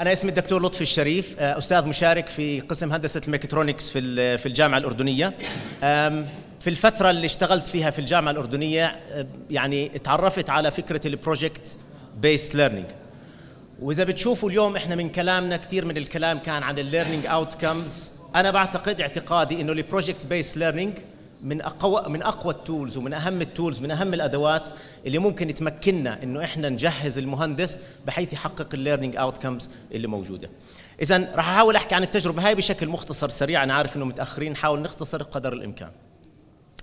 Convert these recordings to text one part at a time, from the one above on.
أنا اسمي الدكتور لطفي الشريف آه، أستاذ مشارك في قسم هندسة الميكاترونكس في في الجامعة الأردنية في الفترة اللي اشتغلت فيها في الجامعة الأردنية آه، يعني تعرفت على فكرة البروجكت بيست ليرنينج وإذا بتشوفوا اليوم إحنا من كلامنا كثير من الكلام كان عن الليرنينج أوتكمز أنا بعتقد اعتقادي إنه البروجكت بيست ليرنينج من اقوى من اقوى التولز ومن اهم التولز من اهم الادوات اللي ممكن تمكننا انه احنا نجهز المهندس بحيث يحقق الليرنينج اوتكمز اللي موجوده. اذا راح احاول احكي عن التجربه هاي بشكل مختصر سريع انا عارف انه متاخرين نحاول نختصر قدر الامكان.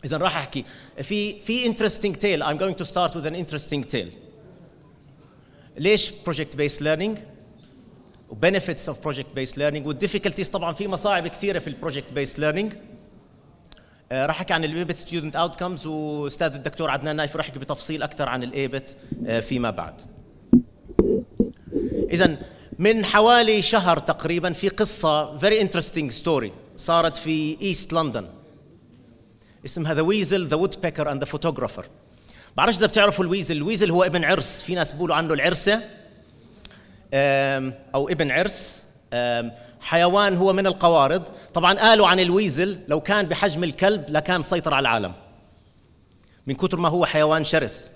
اذا راح احكي في في انترستنج تيل ايم going تو ستارت وذ ان انترستنج تيل. ليش بروجكت based ليرنينج؟ وبنفيتس اوف بروجكت based ليرنينج والديفيكولتيز طبعا في مصاعب كثيره في البروجكت based ليرنينج. آه، راح احكي عن الايبت ستودنت اوتكمز واستاذ الدكتور عدنان نايف راح يحكي بتفصيل اكثر عن الايبت آه، فيما بعد. اذا من حوالي شهر تقريبا في قصه فيري انترستينج ستوري صارت في ايست لندن اسمها ذا ويزل ذا وود بيكر اند ذا فوتوغرافر بعرفش اذا بتعرفوا الويزل الويزل هو ابن عرس في ناس بيقولوا عنه العرسه او ابن عرس حيوان هو من القوارض طبعا قالوا عن الويزل لو كان بحجم الكلب لكان سيطر على العالم من كثر ما هو حيوان شرس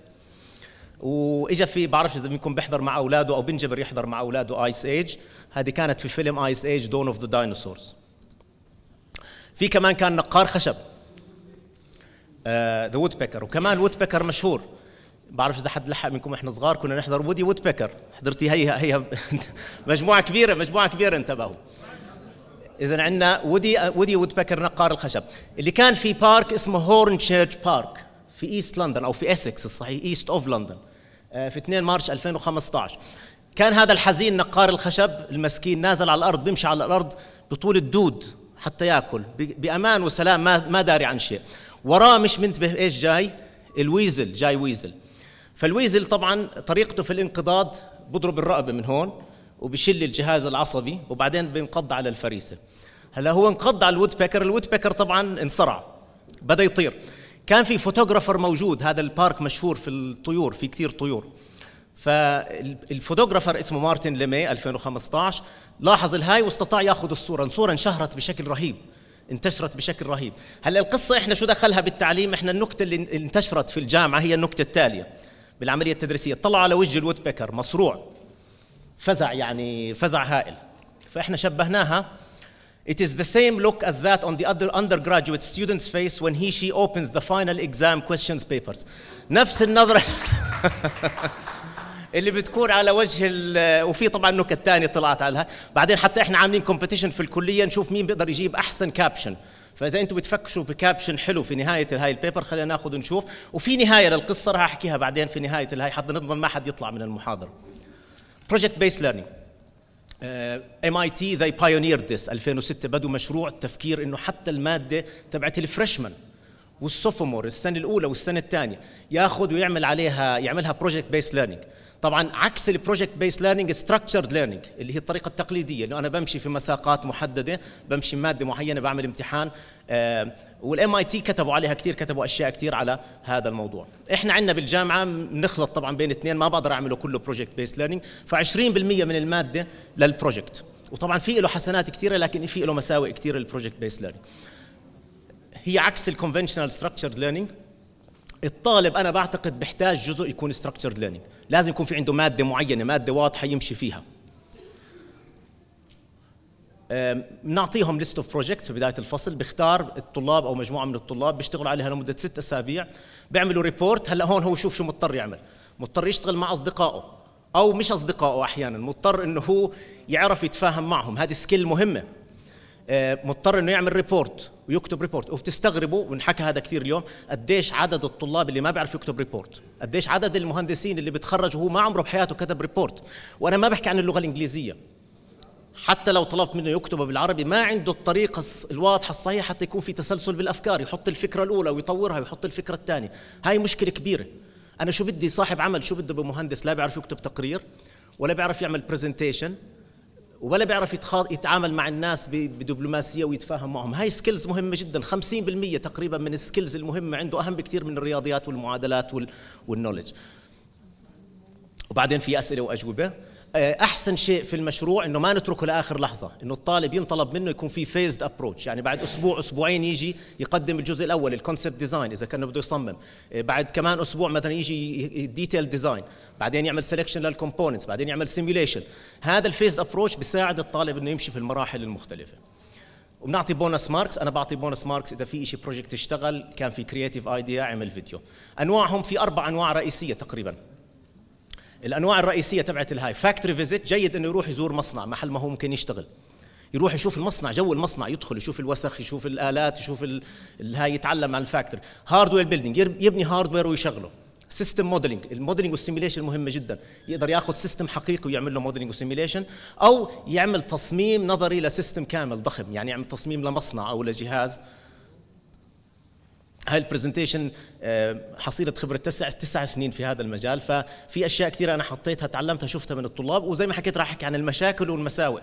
واجا في بعرفش اذا منكم بيحضر مع اولاده او بنجبر يحضر مع اولاده ايس ايج هذه كانت في فيلم ايس ايج دون اوف ذا داينوسورز في كمان كان نقار خشب ذا آه وود بيكر وكمان وود بيكر مشهور بعرفش اذا حد لحق منكم احنا صغار كنا نحضر وودي وود بيكر حضرتي هي هي مجموعه كبيره مجموعه كبيره انتبهوا اذا عندنا وودي وودي وود بيكر نقار الخشب اللي كان في بارك اسمه هورن تشيرش بارك في ايست لندن او في اسكس الصحيح ايست اوف لندن آه، في 2 مارش 2015 كان هذا الحزين نقار الخشب المسكين نازل على الارض بيمشي على الارض بطول الدود حتى ياكل بامان وسلام ما داري عن شيء وراه مش منتبه ايش جاي الويزل جاي ويزل فالويزل طبعا طريقته في الانقضاض بضرب الرقبه من هون وبشل الجهاز العصبي وبعدين بينقض على الفريسه هلا هو انقض على الود بيكر الود بيكر طبعا انصرع بدا يطير كان في فوتوغرافر موجود هذا البارك مشهور في الطيور في كثير طيور فالفوتوغرافر اسمه مارتن ليمي 2015 لاحظ الهاي واستطاع ياخذ الصوره الصوره انشهرت بشكل رهيب انتشرت بشكل رهيب هلا القصه احنا شو دخلها بالتعليم احنا النكته اللي انتشرت في الجامعه هي النكته التاليه بالعملية التدريسية طلع على وجه الوود بيكر مصروع فزع يعني فزع هائل فإحنا شبهناها It is the same look as that on the other undergraduate student's face when he she opens the final exam questions papers. نفس النظرة اللي بتكون على وجه وفي طبعا نكت ثانيه طلعت عليها، بعدين حتى احنا عاملين كومبيتيشن في الكليه نشوف مين بيقدر يجيب احسن كابشن. فاذا انتم بتفكشوا بكابشن حلو في نهايه هاي البيبر خلينا ناخذ ونشوف وفي نهايه للقصه راح احكيها بعدين في نهايه الهاي حتى نضمن ما حد يطلع من المحاضره بروجكت بيس ليرنينج ام اي تي ذا بايونير ذس 2006 بدوا مشروع التفكير انه حتى الماده تبعت الفريشمان والسوفومور السنه الاولى والسنه الثانيه ياخذ ويعمل عليها يعملها بروجكت بيس ليرنينج طبعا عكس البروجكت بيس ليرنينج ستراكشرد ليرنينج اللي هي الطريقه التقليديه انه انا بمشي في مساقات محدده بمشي ماده معينه بعمل امتحان والام اي تي كتبوا عليها كثير كتبوا اشياء كثير على هذا الموضوع احنا عندنا بالجامعه بنخلط طبعا بين اثنين ما بقدر اعمله كله بروجكت بيس ليرنينج ف20% من الماده للبروجكت وطبعا في له حسنات كثيره لكن في له مساوئ كثيره للبروجكت بيس ليرنينج هي عكس الكونفنشنال ستراكشرد ليرنينج الطالب انا بعتقد بحتاج جزء يكون ستراكتشرد ليرنينج لازم يكون في عنده ماده معينه ماده واضحه يمشي فيها بنعطيهم ليست اوف بروجكتس بدايه الفصل بختار الطلاب او مجموعه من الطلاب بيشتغلوا عليها لمده ست اسابيع بيعملوا ريبورت هلا هون هو شوف شو مضطر يعمل مضطر يشتغل مع اصدقائه او مش اصدقائه احيانا مضطر انه هو يعرف يتفاهم معهم هذه سكيل مهمه آه، مضطر انه يعمل ريبورت ويكتب ريبورت وبتستغربوا ونحكى هذا كثير اليوم قديش عدد الطلاب اللي ما بيعرف يكتب ريبورت قديش عدد المهندسين اللي بتخرج وهو ما عمره بحياته كتب ريبورت وانا ما بحكي عن اللغه الانجليزيه حتى لو طلبت منه يكتبه بالعربي ما عنده الطريقة الواضحة الصحيحة حتى يكون في تسلسل بالأفكار يحط الفكرة الأولى ويطورها ويحط الفكرة الثانية هاي مشكلة كبيرة أنا شو بدي صاحب عمل شو بده بمهندس لا بيعرف يكتب تقرير ولا بيعرف يعمل برزنتيشن ولا بيعرف يتعامل مع الناس بدبلوماسيه ويتفاهم معهم هاي سكيلز مهمه جدا 50% تقريبا من السكيلز المهمه عنده اهم بكثير من الرياضيات والمعادلات والنولج وبعدين في اسئله واجوبه آه، احسن شيء في المشروع انه ما نتركه لاخر لحظه انه الطالب ينطلب منه يكون في فيزد ابروتش يعني بعد اسبوع اسبوعين يجي يقدم الجزء الاول الكونسبت ديزاين اذا كان بده يصمم آه، بعد كمان اسبوع مثلا يجي ديتيل ديزاين بعدين يعمل سلكشن للكومبوننتس بعدين يعمل سيميليشن هذا الفيزد ابروتش بيساعد الطالب انه يمشي في المراحل المختلفه وبنعطي بونس ماركس انا بعطي بونس ماركس اذا في شيء بروجكت اشتغل كان في كرييتيف ايديا عمل فيديو انواعهم في اربع انواع رئيسيه تقريبا الانواع الرئيسيه تبعت الهاي فاكتوري فيزيت جيد انه يروح يزور مصنع محل ما هو ممكن يشتغل يروح يشوف المصنع جو المصنع يدخل يشوف الوسخ يشوف الالات يشوف الهاي يتعلم عن الفاكتوري هاردوير بيلدينج يبني هاردوير ويشغله سيستم موديلنج الموديلنج والسيميليشن مهمه جدا يقدر ياخذ سيستم حقيقي ويعمل له موديلنج وسيميليشن او يعمل تصميم نظري لسيستم كامل ضخم يعني يعمل تصميم لمصنع او لجهاز هاي البرزنتيشن آه، حصيله خبره تسع تسع سنين في هذا المجال ففي اشياء كثيره انا حطيتها تعلمتها شفتها من الطلاب وزي ما حكيت راح احكي عن المشاكل والمساوئ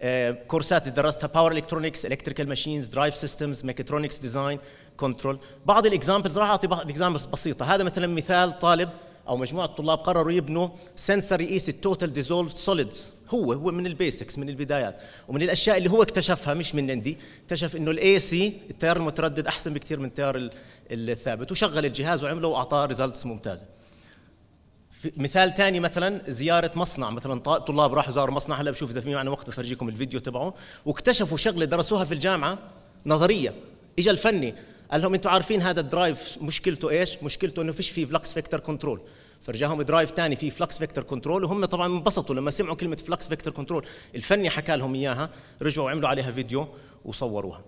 آه، كورسات درستها باور الكترونكس الكتريكال ماشينز درايف سيستمز ميكاترونكس ديزاين كنترول بعض الاكزامبلز راح اعطي بعض اكزامبلز بسيطه هذا مثلا مثال طالب او مجموعه طلاب قرروا يبنوا سنسر يقيس التوتال ديزولفد سوليدز هو هو من البيسكس من البدايات ومن الاشياء اللي هو اكتشفها مش من عندي اكتشف انه الاي سي التيار المتردد احسن بكثير من التيار الثابت وشغل الجهاز وعمله واعطاه ريزلتس ممتازه مثال ثاني مثلا زيارة مصنع مثلا طلاب راحوا زاروا مصنع هلا بشوف إذا في معنا وقت بفرجيكم الفيديو تبعه واكتشفوا شغلة درسوها في الجامعة نظرية اجى الفني قال لهم انتم عارفين هذا الدرايف مشكلته ايش مشكلته انه فيش فيه فلكس فيكتور كنترول فرجاهم درايف ثاني فيه فلكس فيكتور كنترول وهم طبعا انبسطوا لما سمعوا كلمه فلكس فيكتور كنترول الفني حكى لهم اياها رجعوا عملوا عليها فيديو وصوروها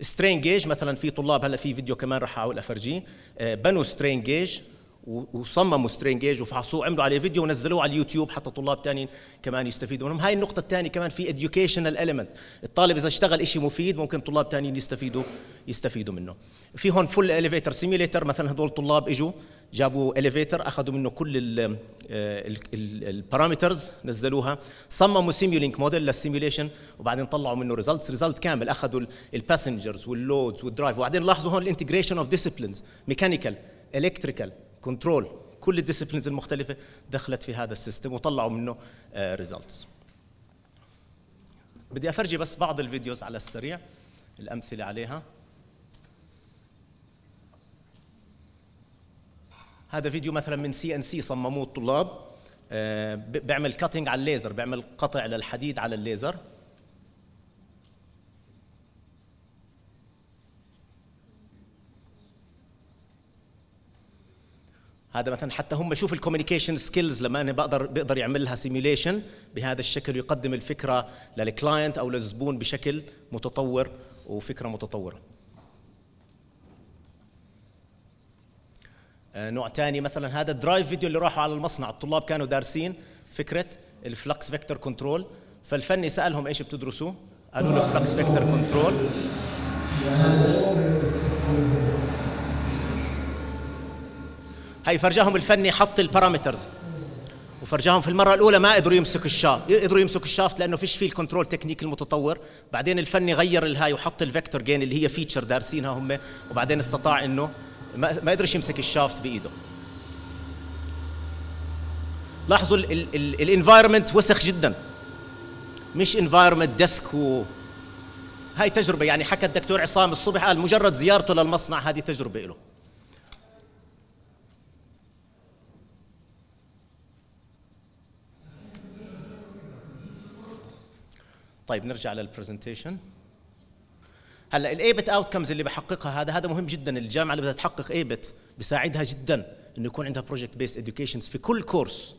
سترين جيج مثلا في طلاب هلا في فيديو كمان راح احاول افرجيه آه، بنوا سترين جيج وصمموا سترينجيج وفحصوه عملوا عليه فيديو ونزلوه على اليوتيوب حتى طلاب تانيين كمان يستفيدوا منهم هاي النقطة الثانية كمان في educational element الطالب إذا اشتغل شيء مفيد ممكن طلاب تانيين يستفيدوا يستفيدوا منه في هون فل اليفيتر سيميليتر مثلا هدول الطلاب اجوا جابوا اليفيتر أخذوا منه كل البارامترز آه، نزلوها صمموا سيميولينك موديل للسيميوليشن وبعدين طلعوا منه ريزلتس ريزلت كامل أخذوا الباسنجرز واللودز والدرايف وبعدين لاحظوا هون الانتجريشن اوف ديسيبلينز ميكانيكال الكتريكال كنترول كل الديسيبلينز المختلفه دخلت في هذا السيستم وطلعوا منه ريزلتس آه، بدي افرجي بس بعض الفيديوز على السريع الامثله عليها هذا فيديو مثلا من سي ان سي صمموه الطلاب آه، بيعمل كاتنج على الليزر بيعمل قطع للحديد على الليزر هذا مثلا حتى هم شوف الكوميونيكيشن سكيلز لما انا بقدر بيقدر يعمل لها سيميوليشن بهذا الشكل ويقدم الفكره للكلاينت او للزبون بشكل متطور وفكره متطوره آه، نوع ثاني مثلا هذا الدرايف فيديو اللي راحوا على المصنع الطلاب كانوا دارسين فكره الفلكس فيكتور كنترول فالفني سالهم ايش بتدرسوا قالوا له فلكس فيكتور كنترول هي فرجاهم الفني حط البارامترز وفرجاهم في المره الاولى ما قدروا يمسكوا الشا قدروا يمسكوا الشافت لانه فيش فيه الكنترول تكنيك المتطور بعدين الفني غير الهاي وحط الفيكتور جين اللي هي فيتشر دارسينها هم وبعدين استطاع انه ما قدرش يمسك الشافت بايده لاحظوا الانفايرمنت وسخ جدا مش انفايرمنت ديسك و هاي تجربه يعني حكى الدكتور عصام الصبح قال مجرد زيارته للمصنع هذه تجربه له طيب نرجع للبرزنتيشن هلا الايبت اوتكمز اللي بحققها هذا هذا مهم جدا الجامعه اللي بدها تحقق ايبت بساعدها جدا انه يكون عندها بروجكت بيست اديوكيشنز في كل كورس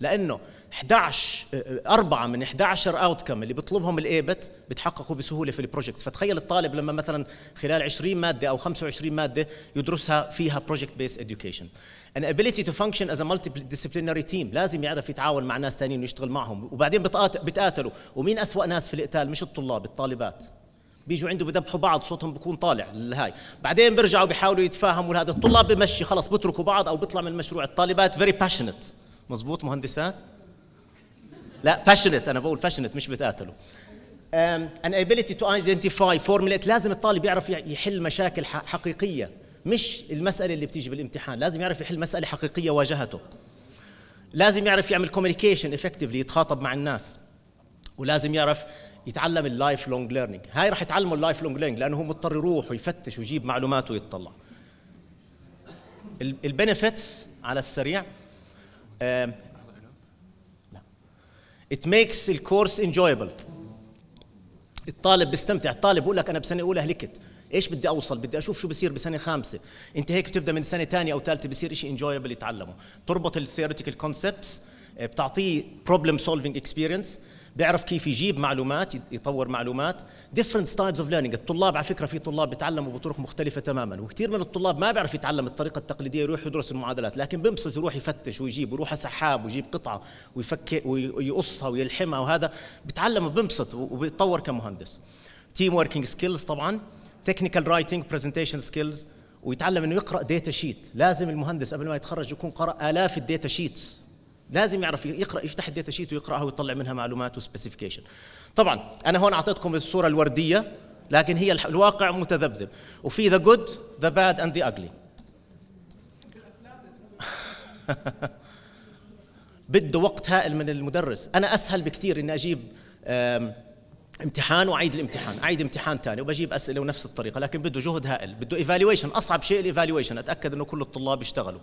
لانه 11 أربعة من 11 اوت كم اللي بيطلبهم الايبت بتحققوا بسهوله في البروجكت فتخيل الطالب لما مثلا خلال 20 ماده او 25 ماده يدرسها فيها بروجكت بيس اديوكيشن an ability to function as a multidisciplinary team لازم يعرف يتعاون مع ناس ثانيين ويشتغل معهم وبعدين بتقاتلوا ومين أسوأ ناس في القتال مش الطلاب الطالبات بيجوا عنده بذبحوا بعض صوتهم بكون طالع لهاي بعدين بيرجعوا بيحاولوا يتفاهموا هذا الطلاب بمشي خلص بتركوا بعض او بيطلع من المشروع الطالبات very passionate مظبوط مهندسات لا باشنت انا بقول باشنت مش بتقاتلوا ان ability تو ايدنتيفاي formulate لازم الطالب يعرف يحل مشاكل حقيقيه مش المساله اللي بتيجي بالامتحان لازم يعرف يحل مساله حقيقيه واجهته لازم يعرف يعمل كوميونيكيشن افكتفلي يتخاطب مع الناس ولازم يعرف يتعلم اللايف لونج ليرنينج هاي راح يتعلموا اللايف لونج ليرنينج لانه هو مضطر يروح ويفتش ويجيب معلومات ويطلع البنفيتس على السريع Um, it makes الكورس enjoyable الطالب بيستمتع الطالب بيقول لك انا بسنه اولى هلكت ايش بدي اوصل بدي اشوف شو بصير بسنه خامسه انت هيك بتبدا من سنه ثانيه او ثالثه بصير شيء انجويبل يتعلمه تربط الثيوريتيكال كونسبتس آه، بتعطيه بروبلم سولفينج اكسبيرينس بيعرف كيف يجيب معلومات يطور معلومات ديفرنت ستايلز اوف ليرنينج الطلاب على فكره في طلاب بيتعلموا بطرق مختلفه تماما وكثير من الطلاب ما بيعرف يتعلم الطريقه التقليديه يروح يدرس المعادلات لكن بينبسط يروح يفتش ويجيب ويروح على سحاب ويجيب قطعه ويفك ويقصها ويلحمها وهذا بيتعلم وبينبسط وبيتطور كمهندس تيم وركينج سكيلز طبعا تكنيكال رايتنج برزنتيشن سكيلز ويتعلم انه يقرا داتا شيت لازم المهندس قبل ما يتخرج يكون قرا الاف الداتا شيتس لازم يعرف يقرا يفتح الداتا شيت ويقراها ويطلع منها معلومات وسبيسيفيكيشن طبعا انا هون اعطيتكم الصوره الورديه لكن هي الواقع متذبذب وفي ذا جود ذا باد اند ذا اجلي بده وقت هائل من المدرس انا اسهل بكثير اني اجيب امتحان واعيد الامتحان اعيد امتحان ثاني وبجيب اسئله ونفس الطريقه لكن بده جهد هائل بده ايفالويشن اصعب شيء الايفالويشن اتاكد انه كل الطلاب يشتغلوا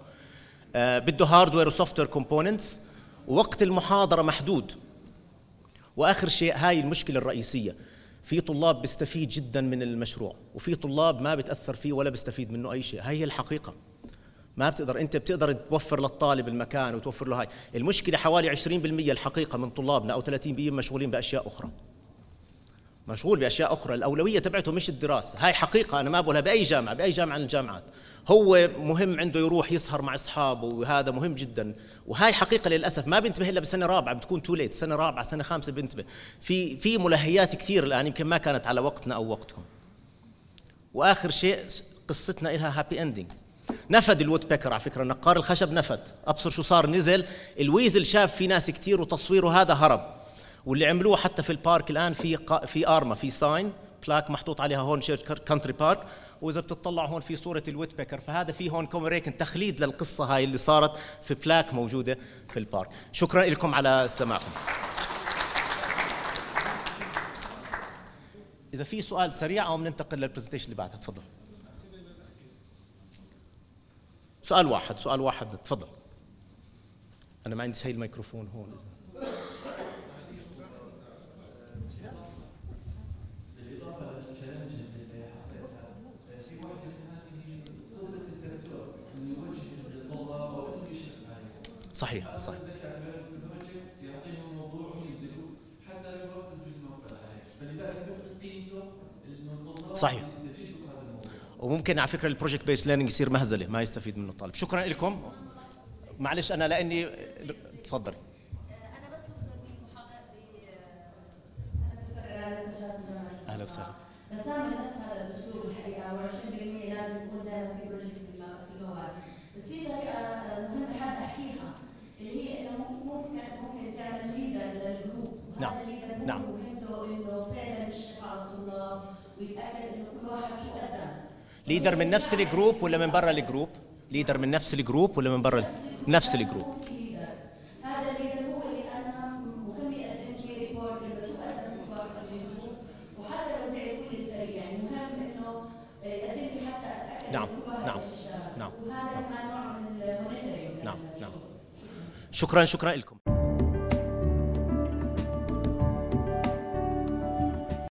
آه، بده هاردوير وسوفت وير كومبوننتس ووقت المحاضره محدود واخر شيء هاي المشكله الرئيسيه في طلاب بيستفيد جدا من المشروع وفي طلاب ما بتاثر فيه ولا بيستفيد منه اي شيء هاي هي الحقيقه ما بتقدر انت بتقدر توفر للطالب المكان وتوفر له هاي المشكله حوالي 20% الحقيقه من طلابنا او 30% مشغولين باشياء اخرى مشغول باشياء اخرى الاولويه تبعته مش الدراسه هاي حقيقه انا ما بقولها باي جامعه باي جامعه من الجامعات هو مهم عنده يروح يسهر مع اصحابه وهذا مهم جدا وهاي حقيقه للاسف ما بينتبه الا بسنه رابعه بتكون تو ليت سنه رابعه سنه خامسه بينتبه في في ملهيات كثير الان يمكن ما كانت على وقتنا او وقتكم واخر شيء قصتنا لها هابي اندنج نفد الوود بيكر على فكره نقار الخشب نفد ابصر شو صار نزل الويزل شاف في ناس كثير وتصويره هذا هرب واللي عملوه حتى في البارك الان في في ارما في ساين بلاك محطوط عليها هون شير كانتري بارك واذا بتطلع هون في صوره الويت بيكر فهذا في هون كومريكن تخليد للقصه هاي اللي صارت في بلاك موجوده في البارك شكرا لكم على سماعكم اذا في سؤال سريع او بننتقل للبرزنتيشن اللي بعدها تفضل سؤال واحد سؤال واحد تفضل انا ما عندي هي الميكروفون هون صحيح صحيح صحيح وممكن على فكره البروجكت بيس ليرنينج يصير مهزله ما يستفيد منه الطالب شكرا لكم معلش انا لاني تفضلي اهلا وسهلا بس نفس هذا الاسلوب الحقيقه ليدر من نفس الجروب ولا من بره الجروب ليدر من نفس الجروب ولا من بره نفس الجروب نعم،, نعم نعم نعم نعم نعم شكرا شكرا لكم